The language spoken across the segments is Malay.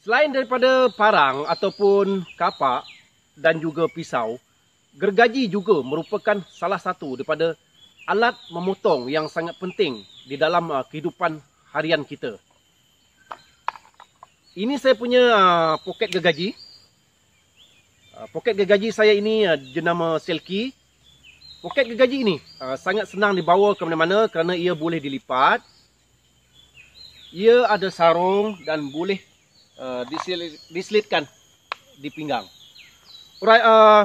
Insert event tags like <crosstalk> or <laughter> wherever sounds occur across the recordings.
Selain daripada parang ataupun kapak dan juga pisau, gergaji juga merupakan salah satu daripada alat memotong yang sangat penting di dalam uh, kehidupan harian kita. Ini saya punya uh, poket gergaji. Uh, poket gergaji saya ini jenama Selki. Poket gergaji ini sangat senang dibawa ke mana-mana kerana ia boleh dilipat. Ia ada sarung dan boleh Eh, diselitkan di pinggang. Alright, uh,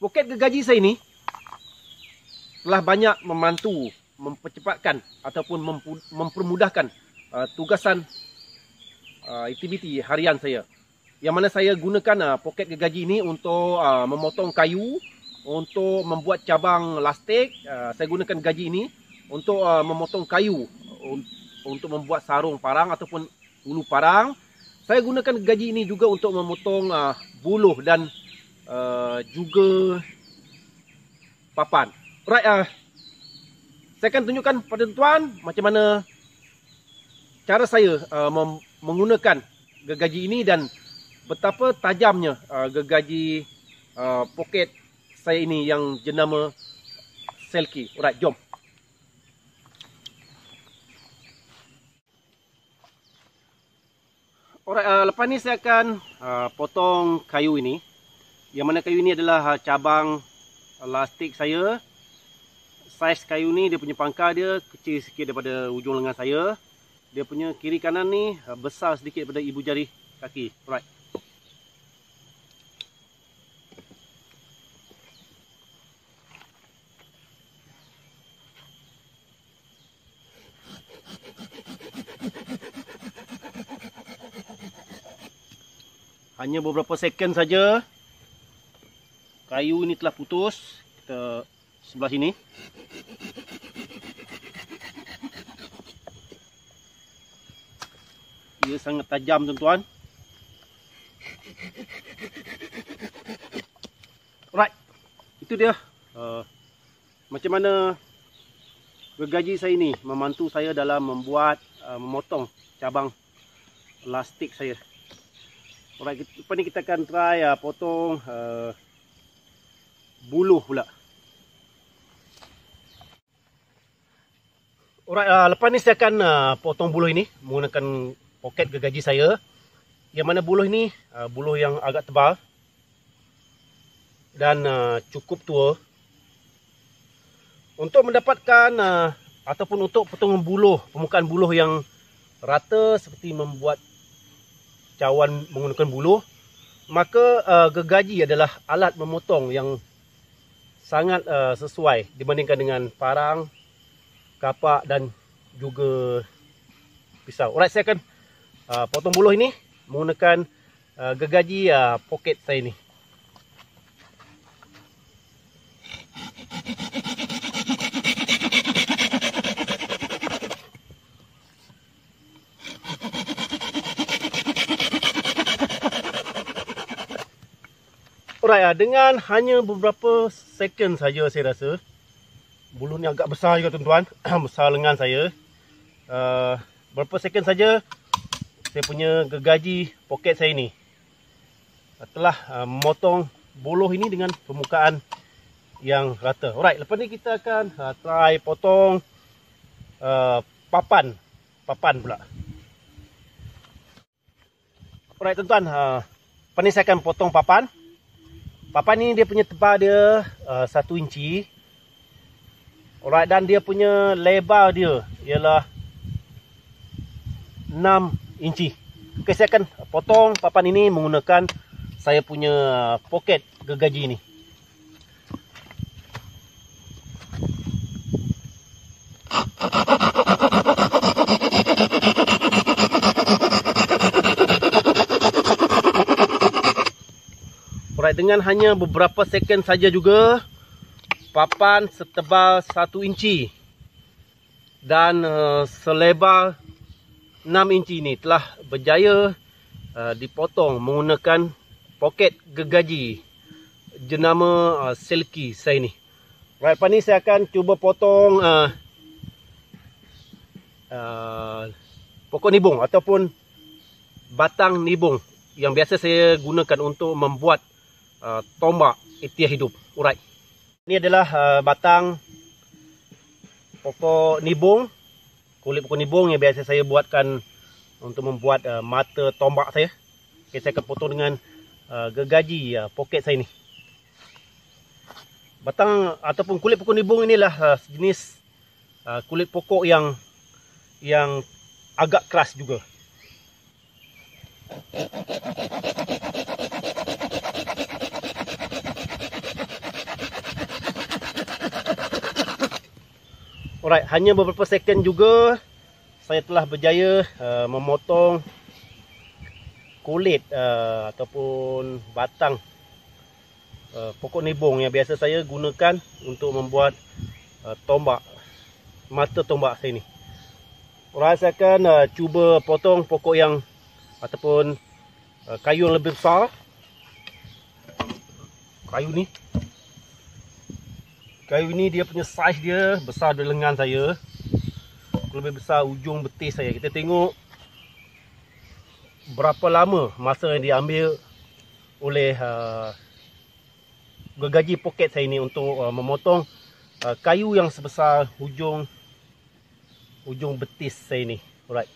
poket gaji saya ini telah banyak membantu mempercepatkan ataupun mempermudahkan uh, tugasan uh, aktiviti harian saya. Yang mana saya gunakan uh, poket gaji ini untuk uh, memotong kayu, untuk membuat cabang lastik. Uh, saya gunakan gaji ini untuk uh, memotong kayu, uh, untuk membuat sarung parang ataupun ulu parang. Saya gunakan gaji ini juga untuk memotong uh, buluh dan uh, juga papan. Right, uh, ah. saya akan tunjukkan pada tuan macam mana cara saya uh, menggunakan gaji ini dan betapa tajamnya uh, gergaji uh, poket saya ini yang jenama selki Alright, jom. Alright, uh, lepas ni saya akan uh, potong kayu ini. Yang mana kayu ini adalah uh, cabang elastik saya. Saiz kayu ni dia punya pangkal dia kecil sikit daripada ujung lengan saya. Dia punya kiri kanan ni uh, besar sedikit daripada ibu jari kaki. Alright. Hanya beberapa second saja Kayu ini telah putus Kita sebelah sini Ia sangat tajam tuan-tuan Alright Itu dia uh, Macam mana Gergaji saya ini memantu saya dalam membuat uh, Memotong cabang Plastik saya Alright, lepas ni kita akan try uh, potong uh, buluh pula. Alright, uh, lepas ni saya akan uh, potong buluh ini menggunakan poket gergaji saya. Yang mana buluh ini, uh, buluh yang agak tebal dan uh, cukup tua. Untuk mendapatkan uh, ataupun untuk potongan buluh, permukaan buluh yang rata seperti membuat cawan menggunakan buluh maka uh, gergaji adalah alat memotong yang sangat uh, sesuai dibandingkan dengan parang kapak dan juga pisau. Alright saya akan uh, potong buluh ini menggunakan uh, gergaji uh, poket saya ini. alright lah. Dengan hanya beberapa second saja saya rasa. Bulu ni agak besar juga tuan-tuan. <clears throat> besar lengan saya. Uh, berapa second saja saya punya gergaji poket saya ni. Uh, telah ah, memotong bulu ini dengan permukaan yang rata. Alright, lepas ni kita akan uh, try potong uh, papan. Papan pula. Alright, tuan-tuan. Uh, lepas ni saya akan potong papan. Papan ni dia punya tebal dia uh, Satu inci Alright dan dia punya lebar dia Ialah enam inci Ok saya akan potong papan ini Menggunakan saya punya Poket gergaji ni ha ha ha! Baik, dengan hanya beberapa second saja juga papan setebal 1 inci dan uh, selebar 6 inci ini telah berjaya uh, dipotong menggunakan poket gegaji jenama uh, silky saya ini. Baik, pada ini saya akan cuba potong uh, uh, pokok nibung ataupun batang nibung yang biasa saya gunakan untuk membuat uh, tombak itiah hidup. urai. Ini adalah uh, batang pokok nibung. Kulit pokok nibung yang biasa saya buatkan untuk membuat uh, mata tombak saya. Okay, saya akan potong dengan uh, gergaji uh, poket saya ini. Batang ataupun kulit pokok nibung inilah uh, sejenis uh, kulit pokok yang yang agak keras juga. Okay. Alright, hanya beberapa second juga saya telah berjaya uh, memotong kulit uh, ataupun batang uh, pokok nibong yang biasa saya gunakan untuk membuat uh, tombak mata tombak saya ni. Alright, saya akan uh, cuba potong pokok yang ataupun uh, kayu yang lebih besar. Kayu ni Kayu ni dia punya size dia besar dari lengan saya. Lebih besar ujung betis saya. Kita tengok berapa lama masa yang diambil oleh uh, gaji poket saya ni untuk uh, memotong uh, kayu yang sebesar ujung ujung betis saya ni. Alright.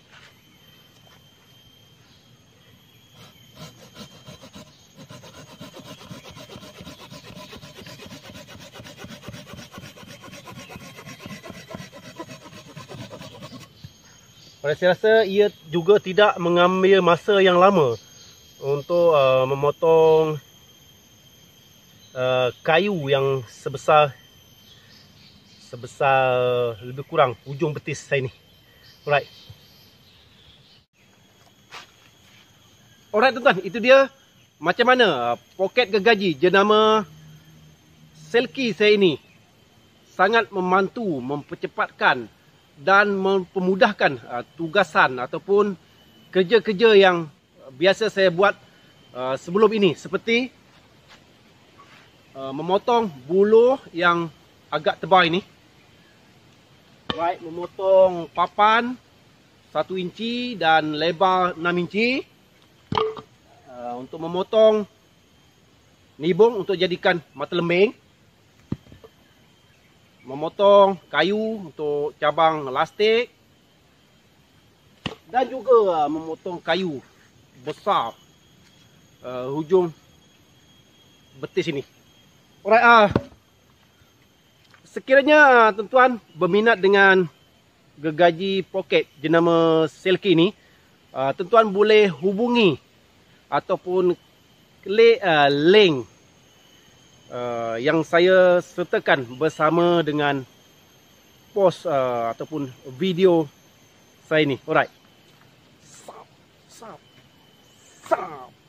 Pada saya rasa ia juga tidak mengambil masa yang lama untuk uh, memotong uh, kayu yang sebesar sebesar lebih kurang hujung betis saya ni. Alright. Alright tuan-tuan, itu dia macam mana uh, poket gergaji jenama selki saya ini sangat memantu mempercepatkan dan mempermudahkan uh, tugasan ataupun kerja-kerja yang biasa saya buat uh, sebelum ini seperti uh, memotong bulu yang agak tebal ini right memotong papan 1 inci dan lebar 6 inci uh, untuk memotong nibung untuk jadikan mata lembing memotong kayu untuk cabang elastik dan juga uh, memotong kayu besar uh, hujung betis ini. Alright ah. Uh, sekiranya uh, tuan-tuan berminat dengan gergaji poket jenama silky ini, uh, tuan-tuan boleh hubungi ataupun klik uh, link uh, yang saya sertakan bersama dengan post uh, ataupun video saya ni. Alright. Sup, sup, sup.